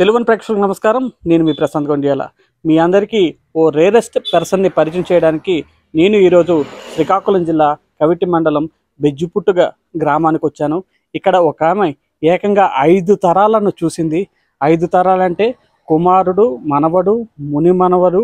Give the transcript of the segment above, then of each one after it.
తెలుగుని ప్రేక్షకులకు నమస్కారం నేను మీ ప్రశాంత్ గొండియాల మీ అందరికీ ఓ రేరెస్ట్ పర్సన్ని పరిచయం చేయడానికి నేను ఈరోజు శ్రీకాకుళం జిల్లా కవిటి మండలం బెజ్జిపుట్టుగ గ్రామానికి వచ్చాను ఇక్కడ ఒక ఆమె ఏకంగా ఐదు తరాలను చూసింది ఐదు తరాలంటే కుమారుడు మనవడు ముని మనవడు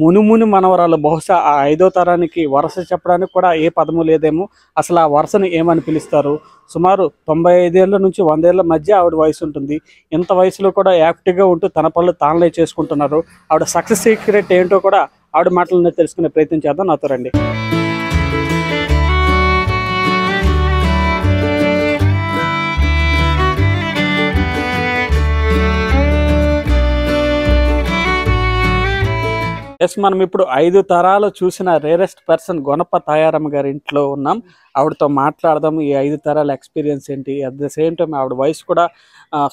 మునుమును మనవరాలు బహుశా ఆ ఐదో తరానికి వరుస చెప్పడానికి కూడా ఏ పదము లేదేమో అసలు ఆ వరుసను ఏమని పిలుస్తారు సుమారు తొంభై ఐదేళ్ల నుంచి వందేళ్ల మధ్య ఆవిడ వయసు ఉంటుంది ఇంత వయసులో కూడా యాక్టివ్గా ఉంటూ తన పనులు తానులే చేసుకుంటున్నారు ఆవిడ సక్సెస్ సీక్రెట్ ఏంటో కూడా ఆవిడ మాటలనే తెలుసుకునే ప్రయత్నం చేద్దాం నాతో రండి ఎస్ మనం ఇప్పుడు ఐదు తరాలు చూసిన రేరెస్ట్ పర్సన్ గొనప్ప తాయారమ్మ గారి ఇంట్లో ఉన్నాం ఆవిడతో మాట్లాడదాం ఈ ఐదు తరాల ఎక్స్పీరియన్స్ ఏంటి అట్ ద సేమ్ టైం ఆవిడ వయసు కూడా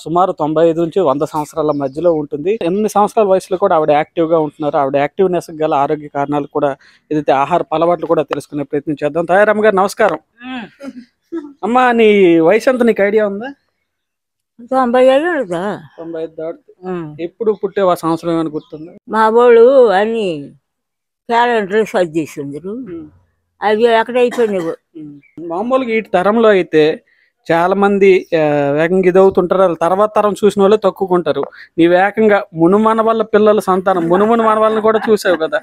సుమారు తొంభై ఐదు నుంచి వంద సంవత్సరాల మధ్యలో ఉంటుంది ఎనిమిది సంవత్సరాల వయసులో కూడా ఆవిడ యాక్టివ్గా ఉంటున్నారు ఆవిడ యాక్టివ్నెస్ గల ఆరోగ్య కారణాలు కూడా ఏదైతే ఆహార అలవాట్లు కూడా తెలుసుకునే ప్రయత్నం చేద్దాం తాయారమ్మ గారు నమస్కారం అమ్మా నీ వయసు ఎంత నీకు ఐడియా ఉందా తొంభై ఏళ్ళు ఉంటుందా తొంభై ఐదు దాటి ఎప్పుడు పుట్టేవా సంవత్సరం ఏమైనా గుర్తుంది మా వాళ్ళు అని క్యాలెండర్ సర్చ్ చేసింది అవి ఎక్కడ అయిపోయినావు మామూలుగా ఈ తరంలో అయితే చాలా మంది వేగంగా ఇదవుతుంటారు వాళ్ళు తర్వాత తరం చూసిన వాళ్ళు తక్కువకుంటారు నీ వేగంగా మునుమన వాళ్ళ పిల్లల సంతానం మునుమును మన వాళ్ళని కూడా చూసావు కదా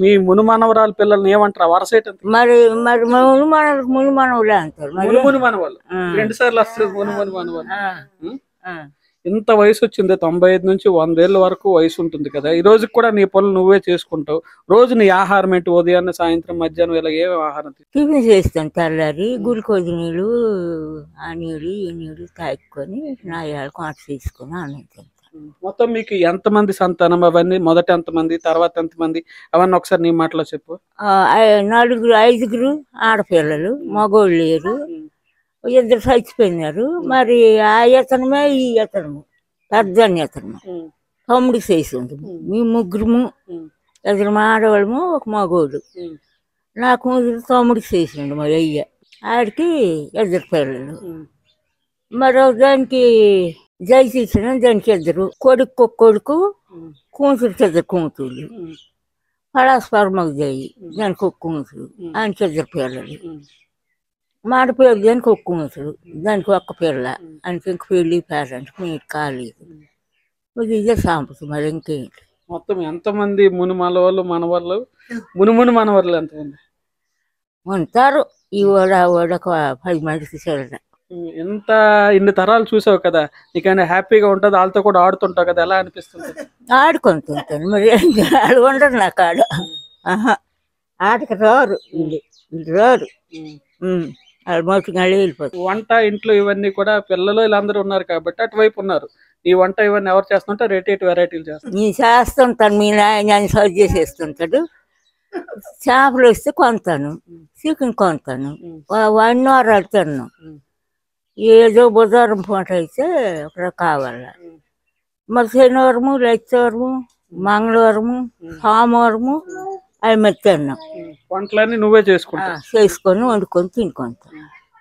మీ మునుమానవరాల పిల్లల్ని ఏమంటారు వరసేట మరి మరి మునుమానవులకు మునుమానవులే అంటారు మరి మనవాళ్ళు రెండు సార్లు వస్తారు మును మనవాళ్ళు ఇంత వయసు వచ్చింది తొంభై ఐదు నుంచి వందేళ్ళ వరకు వయసు ఉంటుంది కదా ఈ రోజు కూడా నీ పనులు నువ్వే చేసుకుంటావు రోజు నీ ఆహారం ఏంటి ఉదయాన్నే సాయంత్రం మధ్యాహ్నం ఇలా ఏమి ఆహారం టిఫిన్ చేస్తాను తెల్లారి గ్లూకోజ్ నీళ్ళు ఆ నీళ్ళు ఈ నీళ్ళు తాగుకొని నా ఇవాళ తీసుకుని ఆనందం మొత్తం మీకు ఎంతమంది సంతానం అవన్నీ మొదట ఎంతమంది తర్వాత ఎంతమంది అవన్నీ ఒకసారి నీ మాటలో చెప్పు నలుగురు ఐదుగురు ఆడపిల్లలు మగోళ్ళు లేరు ఇద్దరు చచ్చిపోయినారు మరి ఆ యతనమే ఈ యతనము పెద్ద యతనము తమ్ముడు ఉంది మీ ముగ్గురము ఇద్దరు ఆడవాళ్ళము ఒక మగోడు నాకు ముగ్గురు తమ్ముడు చేసిండు మరి అయ్య ఆడికి ఇద్దరు పిల్లలు మరో దానికి జై తీసిన దానికి ఇద్దరు కొడుకు కొడుకు కూతురు చెద్దరు కూతురు పరాస్పరమకు చేయి దానికి ఒక కూతురు ఆయన చెద్దరు పిల్లలు మాట పేరు దానికి ఒక కూతురు దానికి ఒక్క పిల్ల ఆయనకి ఇంక పెళ్ళి పేరెంట్స్ మీకు కాలేదు మరి ఇదే సాంపతి మరి ఇంకేంటి మొత్తం ఎంతమంది మునిమల వాళ్ళు మనవాళ్ళు మునిముని మనవాళ్ళు ఎంతమంది ఉంటారు ఈ ఓడ ఓడకు పది మందికి చేరడం ఇంత ఇన్ని తరాలు చూసావు కదా నీకైనా హ్యాపీగా ఉంటుంది వాళ్ళతో కూడా ఆడుతుంటావు కదా ఎలా అనిపిస్తుంది ఆడుకుంటుంటాను మరి ఆడుకుంటాను నాకు ఆడ ఆటకి రారు రారు వంట ఇంట్లో ఇవన్నీ కూడా పిల్లలు వీళ్ళందరూ ఉన్నారు కాబట్టి అటువైపు ఉన్నారు ఈ వంట ఇవన్నీ ఎవరు చేస్తుంటే రేటేట్ వెరైటీలు చేస్తాను నేను చేస్తుంటాను మీ నాయన సర్వ్ చేసేస్తుంటాడు చేపలు వస్తే కొంతాను చికెన్ కొంటాను వన్ అవర్ అడుగుతాను ఏదో బుధవారం పూట అయితే అక్కడ కావాలి మరి శనివారము లక్షవారము మంగళవారము సోమవారము అవి మెత్తన్నాం వంటలన్నీ నువ్వే చేసుకుంటా చేసుకొని వండుకొని తినుకుంటా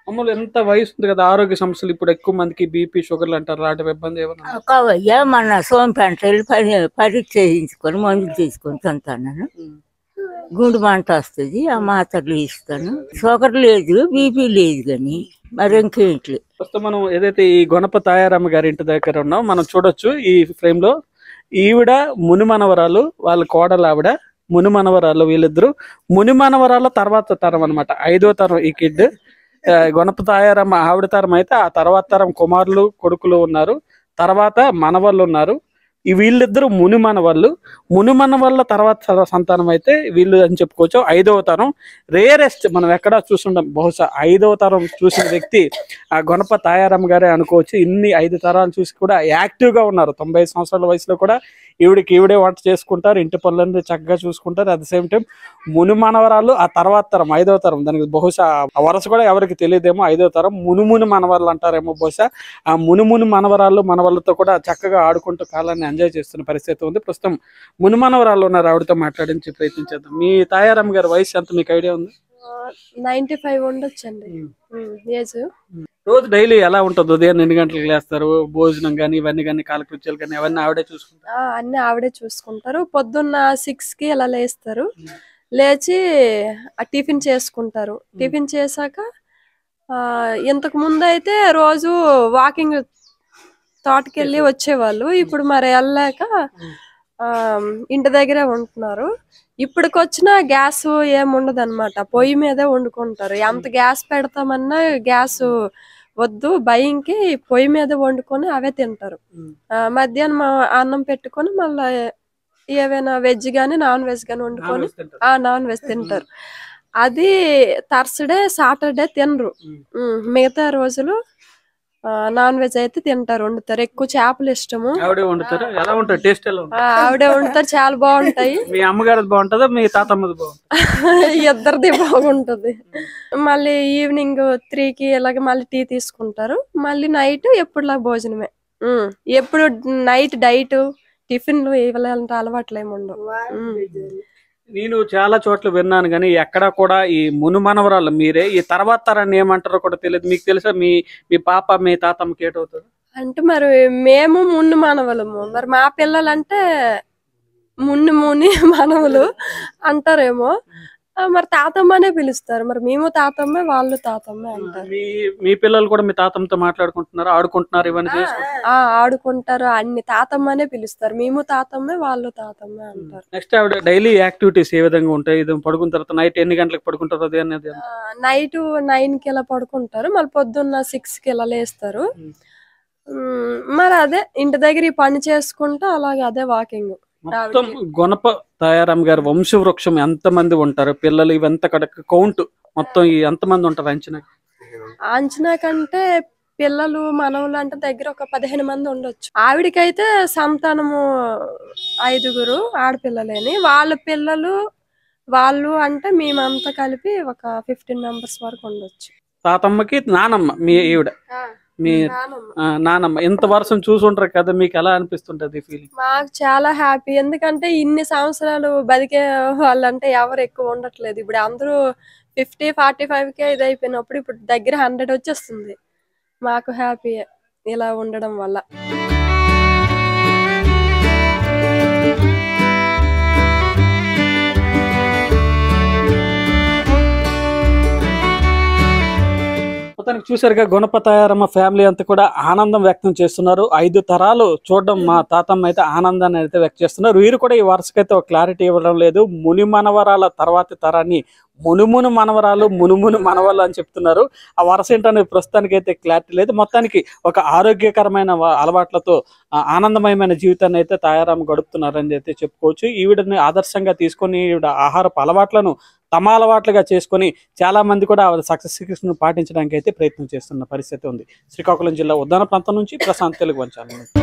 అమ్మలు ఎంత వయసు ఉంది కదా ఆరోగ్య సమస్యలు ఇప్పుడు ఎక్కువ మందికి బీపీ షుగర్ అంటారు లాంటి ఇబ్బంది ఏమన్నా కావయ్యా మన సోమ పంటలు పని పరీక్ష చేయించుకొని మందులు తీసుకొని తింటాను గుండు మంట వస్తుంది ఆ మాత్రలు ఇస్తాను షుగర్ లేదు బీపీ లేదు కానీ మరి ఇంకేంటి ప్రస్తుతం మనం ఏదైతే ఈ గొనప తాయారమ్మ గారి ఇంటి దగ్గర ఉన్నాం మనం చూడొచ్చు ఈ ఫ్రేమ్ లో ఈవిడ మునిమనవరాలు వాళ్ళ కోడలు ఆవిడ మునిమనవరాలు వీళ్ళిద్దరు మునిమనవరాల తర్వాత తరం అనమాట ఐదో తరం ఈ కిడ్ గొనప తాయారమ్మ ఆవిడ తరం అయితే ఆ తర్వాత తరం కుమారులు కొడుకులు ఉన్నారు తర్వాత మనవాళ్ళు ఉన్నారు ఈ వీళ్ళిద్దరూ మునిమన వాళ్ళు మునిమన వాళ్ళ తర్వాత సంతానం అయితే వీళ్ళు అని చెప్పుకోవచ్చు ఐదవ తరం రేరెస్ట్ మనం ఎక్కడా చూసుకుంటాం బహుశా ఐదవ తరం చూసిన వ్యక్తి ఆ గొనప తాయారాం గారే అనుకోవచ్చు ఇన్ని ఐదు తరాలు చూసి కూడా యాక్టివ్గా ఉన్నారు తొంభై సంవత్సరాల వయసులో కూడా ఈవిడికి ఈవిడే వంట చేసుకుంటారు ఇంటి పనులన్నీ చక్కగా చూసుకుంటారు అట్ ద సేమ్ టైం మనవరాలు ఆ తర్వాత తరం ఐదవ తరం దానికి బహుశా వరుస కూడా ఎవరికి తెలియదేమో ఐదవ తరం మునుముని మనవరాలు అంటారేమో బహుశా ఆ మునుముని మనవరాలు మనవళ్ళతో కూడా చక్కగా ఆడుకుంటూ కాలాన్ని ఎంజాయ్ చేస్తున్న పరిస్థితి ఉంది ప్రస్తుతం మునుమానవరాలు ఉన్నారు ఆవిడతో మాట్లాడించి ప్రయత్నించేద్దాం మీ తాయారమ్మ గారి వయసు ఎంత మీకు ఐడియా ఉంది నైన్టీ ఫైవ్ ఉండొచ్చండి ఏజ్ రోజు డైలీ ఎలా ఉంటుంది ఉదయం ఎన్ని గంటలకు లేస్తారు భోజనం కానీ ఇవన్నీ కానీ కాలకృత్యాలు కానీ అవన్నీ ఆవిడే చూసుకుంటారు అన్ని ఆవిడే చూసుకుంటారు పొద్దున్న సిక్స్ కి అలా లేస్తారు లేచి టిఫిన్ చేసుకుంటారు టిఫిన్ చేశాక ఇంతకు ముందు అయితే రోజు వాకింగ్ తోటకి వెళ్ళి వచ్చేవాళ్ళు ఇప్పుడు మరి వెళ్ళాక ఇంటి దగ్గరే ఉంటున్నారు ఇప్పటికొచ్చిన గ్యాస్ ఏముండదు అనమాట పొయ్యి మీదే వండుకుంటారు ఎంత గ్యాస్ పెడతామన్నా గ్యాస్ వద్దు భయంకి పొయ్యి మీద వండుకొని అవే తింటారు మధ్యాహ్నం అన్నం పెట్టుకొని మళ్ళీ ఏవైనా వెజ్ కానీ నాన్ వెజ్ కానీ వండుకొని ఆ నాన్ వెజ్ తింటారు అది థర్స్డే సాటర్డే తినరు మిగతా రోజులు నాన్ వెజ్ అయితే తింటారు వండుతారు ఎక్కువ చేపలు ఇష్టము ఆవిడే వండుతారు ఎలా ఉంటారు టేస్ట్ ఆవిడే వండుతారు చాలా బాగుంటాయి మీ అమ్మగారిది బాగుంటుందా మీ తాతమ్మది బాగుంటుంది ఇద్దరిది బాగుంటుంది మళ్ళీ ఈవినింగ్ త్రీకి ఇలాగ మళ్ళీ టీ తీసుకుంటారు మళ్ళీ నైట్ ఎప్పుడులా భోజనమే ఎప్పుడు నైట్ డైట్ టిఫిన్లు ఇవ్వాలంటే ఉండవు నేను చాలా చోట్ల విన్నాను కానీ ఎక్కడ కూడా ఈ మునుమనవరాలు మీరే ఈ తర్వాత తరాన్ని ఏమంటారో కూడా తెలియదు మీకు తెలుసా మీ మీ పాప మీ తాతమ్మకి ఏటవుతుంది అంటే మరి మేము మున్ను మనవలము మరి మా పిల్లలంటే మున్ను ముని మానవులు అంటారేమో మరి తాతమ్మనే పిలుస్తారు మరి మేము తాతమ్మే వాళ్ళు తాతమ్మే అంటారు మీ పిల్లలు కూడా మీ తాతమ్మతో మాట్లాడుకుంటున్నారు ఆడుకుంటున్నారు ఇవన్నీ ఆ ఆడుకుంటారు అన్ని తాతమ్మనే పిలుస్తారు మేము తాతమ్మే వాళ్ళు తాతమ్మే అంటారు నెక్స్ట్ ఆవిడ డైలీ యాక్టివిటీస్ ఏ విధంగా ఉంటాయి ఇది పడుకున్న తర్వాత నైట్ ఎన్ని గంటలకు పడుకుంటారు అది అనేది నైట్ నైన్ కి ఇలా పడుకుంటారు మళ్ళీ పొద్దున్న సిక్స్ కి ఇలా లేస్తారు మరి అదే ఇంటి దగ్గర ఈ పని చేసుకుంటూ అలాగే అదే వాకింగ్ మొత్తం గొనప వంశ గారి వంశవృక్షం మంది ఉంటారు పిల్లలు ఇవంత కడక కౌంట్ మొత్తం ఎంత మంది ఉంటారు అంచనా అంచనా కంటే పిల్లలు మనవులు అంటే దగ్గర ఒక పదిహేను మంది ఉండొచ్చు ఆవిడకైతే సంతానము ఐదుగురు ఆడపిల్లలేని వాళ్ళ పిల్లలు వాళ్ళు అంటే మేమంతా కలిపి ఒక ఫిఫ్టీన్ మెంబర్స్ వరకు ఉండొచ్చు తాతమ్మకి నానమ్మ మీ ఈవిడ మీ నానమ్మ ఇంత వర్షం చూసుంటారు కదా మీకు ఎలా అనిపిస్తుంటది ఫీలింగ్ మాకు చాలా హ్యాపీ ఎందుకంటే ఇన్ని సంవత్సరాలు బతికే వాళ్ళంటే ఎవరు ఎక్కువ ఉండట్లేదు ఇప్పుడు అందరూ ఫిఫ్టీ ఫార్టీ ఫైవ్ కే ఇది అయిపోయినప్పుడు ఇప్పుడు దగ్గర హండ్రెడ్ వచ్చేస్తుంది మాకు హ్యాపీ ఇలా ఉండడం వల్ల మొత్తానికి చూసారుగా గుణపతాయారమ్మ ఫ్యామిలీ అంతా కూడా ఆనందం వ్యక్తం చేస్తున్నారు ఐదు తరాలు చూడడం మా తాతమ్మ అయితే ఆనందాన్ని అయితే వ్యక్తం చేస్తున్నారు వీరు కూడా ఈ వరుసకైతే ఒక క్లారిటీ ఇవ్వడం లేదు ముని మనవరాల తర్వాతి తరాన్ని మునుమును మనవరాలు మునుమును మనవరాలు అని చెప్తున్నారు ఆ వరస ఏంటనే ప్రస్తుతానికి అయితే క్లారిటీ లేదు మొత్తానికి ఒక ఆరోగ్యకరమైన అలవాట్లతో ఆనందమయమైన జీవితాన్ని అయితే తయారామ గడుపుతున్నారని అయితే చెప్పుకోవచ్చు ఈవిడని ఆదర్శంగా తీసుకొని ఈవిడ ఆహారపు అలవాట్లను తమ అలవాట్లుగా చేసుకొని చాలా మంది కూడా సక్సెస్ పాటించడానికి అయితే ప్రయత్నం చేస్తున్న పరిస్థితి ఉంది శ్రీకాకుళం జిల్లా ఉద్దాన ప్రాంతం నుంచి ప్రశాంత్ తెలుగు వంచాలి